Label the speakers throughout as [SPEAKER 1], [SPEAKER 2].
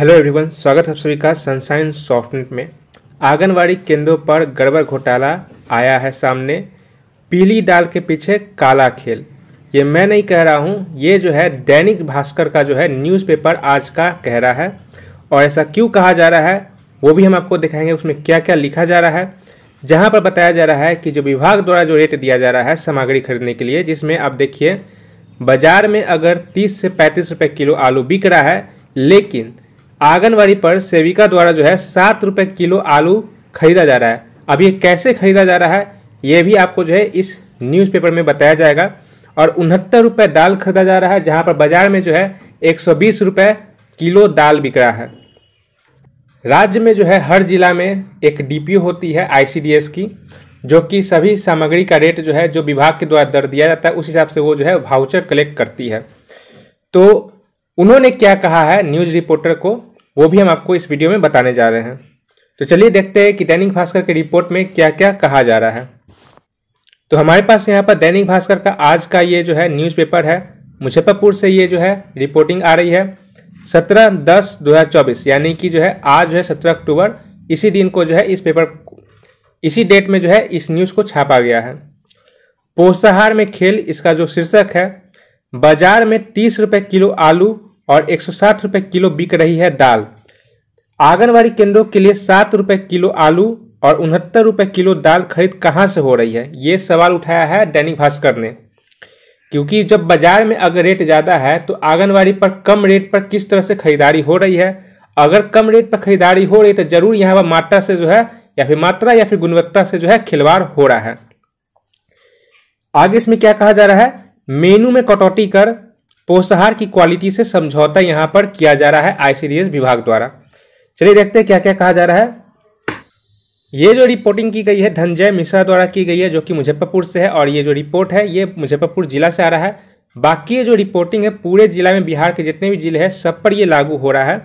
[SPEAKER 1] hello everyone स्वागत है आप सभी का सनसाइन सॉफ्टनेट में आंगनवाड़ी केंद्रों पर गड़बड़ घोटाला आया है सामने पीली दाल के पीछे काला खेल ये मैं नहीं कह रहा हूँ ये जो है दैनिक भास्कर का जो है न्यूज़पेपर आज का कह रहा है और ऐसा क्यों कहा जा रहा है वो भी हम आपको दिखाएंगे उसमें क्या क्या लिखा जा रहा है जहाँ पर बताया जा रहा है कि जो विभाग द्वारा जो रेट दिया जा रहा है सामग्री खरीदने के लिए जिसमें आप देखिए बाजार में अगर तीस से पैंतीस रुपये किलो आलू बिक रहा है लेकिन आंगनबाड़ी पर सेविका द्वारा जो है सात रुपये किलो आलू खरीदा जा रहा है अब ये कैसे खरीदा जा रहा है ये भी आपको जो है इस न्यूज़पेपर में बताया जाएगा और उनहत्तर रुपये दाल खरीदा जा रहा है जहाँ पर बाजार में जो है एक सौ बीस रुपये किलो दाल बिक रहा है राज्य में जो है हर जिला में एक डी होती है आईसीडीएस की जो कि सभी सामग्री का रेट जो है जो विभाग के द्वारा दर दिया जाता है उस हिसाब से वो जो है वाउचर कलेक्ट करती है तो उन्होंने क्या कहा है न्यूज़ रिपोर्टर को वो भी हम आपको इस वीडियो में बताने जा रहे हैं तो चलिए देखते हैं कि दैनिक भास्कर की रिपोर्ट में क्या क्या कहा जा रहा है तो हमारे पास यहाँ पर दैनिक भास्कर का आज का ये जो है न्यूज़पेपर है मुजफ्फरपुर से ये जो है रिपोर्टिंग आ रही है सत्रह दस दो हज़ार चौबीस यानी कि जो है आज जो है सत्रह अक्टूबर इसी दिन को जो है इस पेपर इसी डेट में जो है इस न्यूज़ को छापा गया है पोषाहार में खेल इसका जो शीर्षक है बाजार में तीस रुपये किलो आलू और एक सौ साठ रुपये किलो बिक रही है दाल आंगनबाड़ी केंद्रों के लिए सात रुपए किलो आलू और उनहत्तर रुपए किलो दाल खरीद कहाँ से हो रही है ये सवाल उठाया है दैनिक भास्कर ने क्योंकि जब बाजार में अगर रेट ज़्यादा है तो आंगनबाड़ी पर कम रेट पर किस तरह से खरीदारी हो रही है अगर कम रेट पर खरीदारी हो रही है तो जरूर यहाँ पर मात्रा से जो है या फिर मात्रा या फिर गुणवत्ता से जो है खिलवाड़ हो रहा है आगे इसमें क्या कहा जा रहा है मेनू में कटौती कर पोषाहार की क्वालिटी से समझौता यहाँ पर किया जा रहा है आईसीडीएस विभाग द्वारा चलिए देखते हैं क्या क्या कहा जा रहा है ये जो रिपोर्टिंग की गई है धनजय मिश्रा द्वारा की गई है जो कि मुजफ्फरपुर से है और ये जो रिपोर्ट है ये मुजफ्फरपुर जिला से आ रहा है बाकी ये जो रिपोर्टिंग है पूरे जिला में बिहार के जितने भी जिले हैं सब पर ये लागू हो रहा है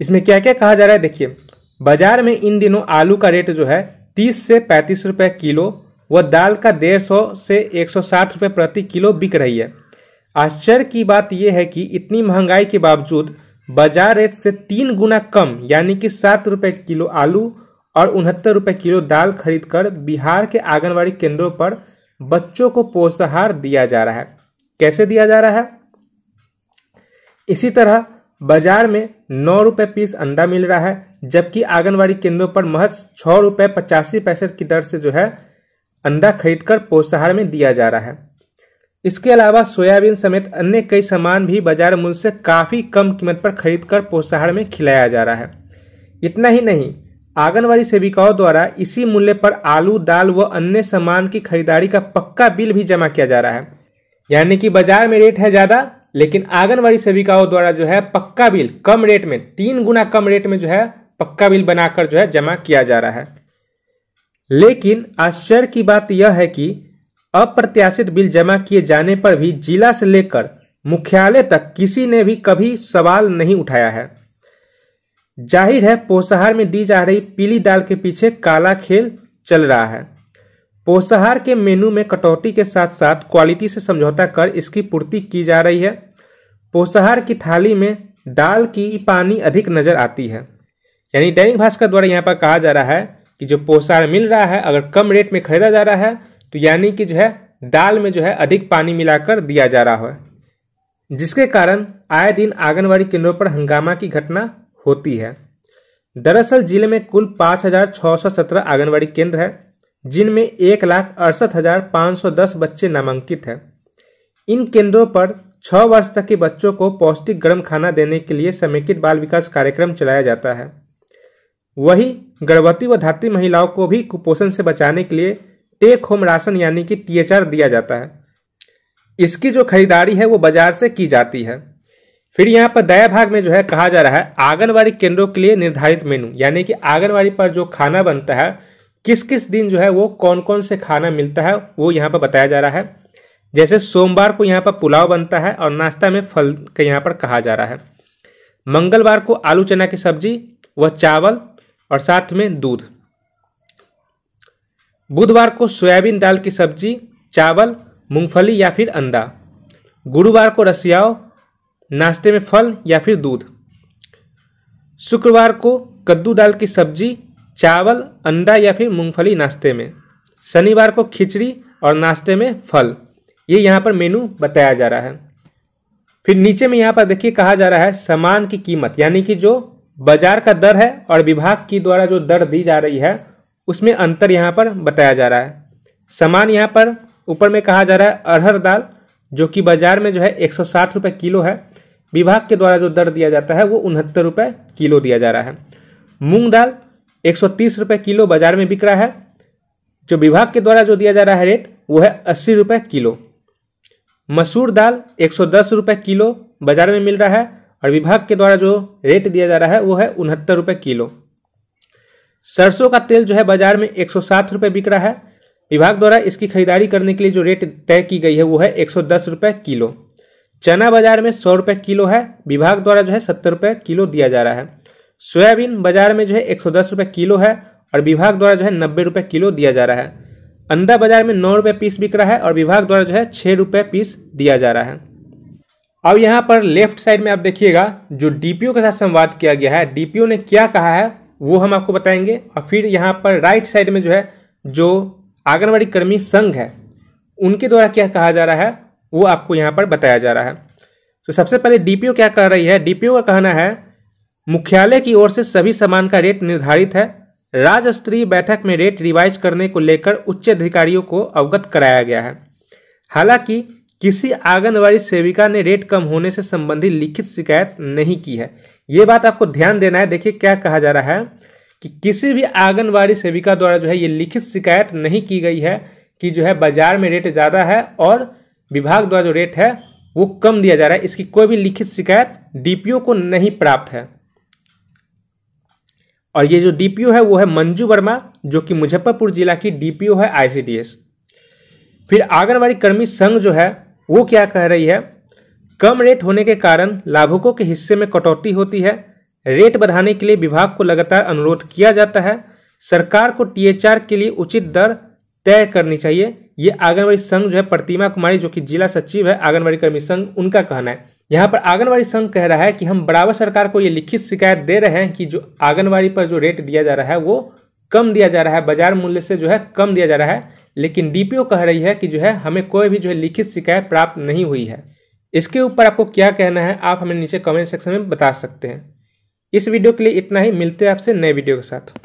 [SPEAKER 1] इसमें क्या क्या कहा जा रहा है देखिए बाजार में इन दिनों आलू का रेट जो है तीस से पैंतीस रुपये किलो व दाल का डेढ़ सौ से एक सौ साठ रुपये प्रति किलो बिक रही है आश्चर्य की बात यह है कि इतनी महंगाई के बावजूद बाजार रेट से तीन गुना कम यानी कि सात रुपए किलो आलू और उनहत्तर रुपए किलो दाल खरीदकर बिहार के आंगनबाड़ी केंद्रों पर बच्चों को पोषाहार दिया जा रहा है कैसे दिया जा रहा है इसी तरह बाजार में नौ रुपए पीस अंडा मिल रहा है जबकि आंगनबाड़ी केंद्रों पर महज छह रुपए पचासी पैसे की दर से जो है अंडा खरीदकर पोषाहार में दिया जा रहा है इसके अलावा सोयाबीन समेत अन्य कई सामान भी बाजार मूल्य से काफ़ी कम कीमत पर खरीद कर पोषाहार में खिलाया जा रहा है इतना ही नहीं आंगनबाड़ी सेविकाओं द्वारा इसी मूल्य पर आलू दाल व अन्य सामान की खरीदारी का पक्का बिल भी जमा किया जा रहा है यानी कि बाजार में रेट है ज़्यादा लेकिन आंगनबाड़ी सेविकाओं द्वारा जो है पक्का बिल कम रेट में तीन गुना कम रेट में जो है पक्का बिल बनाकर जो है जमा किया जा रहा है लेकिन आश्चर्य की बात यह है कि अप्रत्याशित बिल जमा किए जाने पर भी जिला से लेकर मुख्यालय तक किसी ने भी कभी सवाल नहीं उठाया है जाहिर है पोषाहार में दी जा रही पीली दाल के पीछे काला खेल चल रहा है पोषाहार के मेनू में कटौती के साथ साथ क्वालिटी से समझौता कर इसकी पूर्ति की जा रही है पोषाहार की थाली में दाल की पानी अधिक नजर आती है यानी दैनिक भास्कर द्वारा यहाँ पर कहा जा रहा है कि जो पोषाहार मिल रहा है अगर कम रेट में खरीदा जा रहा है तो यानी कि जो है दाल में जो है अधिक पानी मिलाकर दिया जा रहा है जिसके कारण आए दिन आंगनबाड़ी केंद्रों पर हंगामा की घटना होती है दरअसल जिले में कुल पाँच हजार छः सौ सत्रह आंगनबाड़ी केंद्र है जिनमें एक लाख अड़सठ हजार पाँच सौ दस बच्चे नामांकित हैं इन केंद्रों पर छः वर्ष तक के बच्चों को पौष्टिक गर्म खाना देने के लिए समेकित बाल विकास कार्यक्रम चलाया जाता है वही गर्भवती व धात्री महिलाओं को भी कुपोषण से बचाने के लिए टेक होम राशन यानी कि टी दिया जाता है इसकी जो खरीदारी है वो बाजार से की जाती है फिर यहाँ पर दया भाग में जो है कहा जा रहा है आंगनबाड़ी केंद्रों के लिए निर्धारित मेनू यानी कि आंगनबाड़ी पर जो खाना बनता है किस किस दिन जो है वो कौन कौन से खाना मिलता है वो यहाँ पर बताया जा रहा है जैसे सोमवार को यहाँ पर पुलाव बनता है और नाश्ता में फल का यहाँ पर कहा जा रहा है मंगलवार को आलू चना की सब्जी व चावल और साथ में दूध बुधवार को सोयाबीन दाल की सब्जी चावल मूंगफली या फिर अंडा गुरुवार को रसियाओ नाश्ते में फल या फिर दूध शुक्रवार को कद्दू दाल की सब्जी चावल अंडा या फिर मूंगफली नाश्ते में शनिवार को खिचड़ी और नाश्ते में फल ये यहाँ पर मेनू बताया जा रहा है फिर नीचे में यहाँ पर देखिए कहा जा रहा है सामान की कीमत यानी कि जो बाजार का दर है और विभाग की द्वारा जो दर दी जा रही है उसमें अंतर यहाँ पर बताया जा रहा है सामान यहाँ पर ऊपर में कहा जा रहा है अरहर दाल जो कि बाजार में जो है एक सौ किलो है विभाग के द्वारा जो दर दिया जाता है वो उनहत्तर रुपये किलो दिया जा रहा है मूंग दाल एक सौ किलो बाजार में बिक रहा है जो विभाग के द्वारा जो दिया जा रहा है रेट वो है अस्सी रुपये किलो मसूर दाल एक सौ किलो बाजार में मिल रहा है और विभाग के द्वारा जो रेट दिया जा रहा है वो है उनहत्तर रुपये किलो सरसों का तेल जो है बाजार में एक सौ बिक रहा है विभाग द्वारा इसकी खरीदारी करने के लिए जो रेट तय की गई है वो है एक सौ किलो चना बाजार में सौ रुपये किलो है विभाग द्वारा जो है सत्तर रुपये किलो दिया जा रहा है सोयाबीन बाजार में जो है एक सौ दस किलो है और विभाग द्वारा जो है नब्बे रुपये किलो दिया जा रहा है अंडा बाजार में नौ रुपये पीस बिक रहा है और विभाग द्वारा जो है छः रुपये पीस दिया जा रहा है अब यहाँ पर लेफ्ट साइड में आप देखिएगा जो डीपीओ के साथ संवाद किया गया है डीपीओ ने क्या कहा है वो हम आपको बताएंगे और फिर यहाँ पर राइट साइड में जो है जो आंगनबाड़ी कर्मी संघ है उनके द्वारा क्या कहा जा रहा है वो आपको यहाँ पर बताया जा रहा है तो सबसे पहले डीपीओ क्या कह रही है डीपीओ का कहना है मुख्यालय की ओर से सभी सामान का रेट निर्धारित है राज्य स्तरीय बैठक में रेट रिवाइज करने को लेकर उच्च अधिकारियों को अवगत कराया गया है हालांकि किसी आंगनबाड़ी सेविका ने रेट कम होने से संबंधित लिखित शिकायत नहीं की है ये बात आपको ध्यान देना है देखिए क्या कहा जा रहा है कि किसी भी आंगनबाड़ी सेविका द्वारा जो है ये लिखित शिकायत नहीं की गई है कि जो है बाजार में रेट ज़्यादा है और विभाग द्वारा जो रेट है वो कम दिया जा रहा है इसकी कोई भी लिखित शिकायत डीपीओ को नहीं प्राप्त है और ये जो डीपीओ है वो है मंजू वर्मा जो कि मुजफ्फरपुर जिला की डीपीओ है आईसीडीएस फिर आंगनबाड़ी कर्मी संघ जो है वो क्या कह रही है कम रेट होने के कारण लाभुकों के हिस्से में कटौती होती है रेट बढ़ाने के लिए विभाग को लगातार अनुरोध किया जाता है सरकार को टीएचआर के लिए उचित दर तय करनी चाहिए ये आंगनबाड़ी संघ जो है प्रतिमा कुमारी जो कि जिला सचिव है आंगनबाड़ी कर्मी संघ उनका कहना है यहाँ पर आंगनबाड़ी संघ कह रहा है कि हम बराबर सरकार को ये लिखित शिकायत दे रहे हैं कि जो आंगनबाड़ी पर जो रेट दिया जा रहा है वो कम दिया जा रहा है बाजार मूल्य से जो है कम दिया जा रहा है लेकिन डीपीओ कह रही है कि जो है हमें कोई भी जो है लिखित शिकायत प्राप्त नहीं हुई है इसके ऊपर आपको क्या कहना है आप हमें नीचे कमेंट सेक्शन में बता सकते हैं इस वीडियो के लिए इतना ही मिलते हैं आपसे नए वीडियो के साथ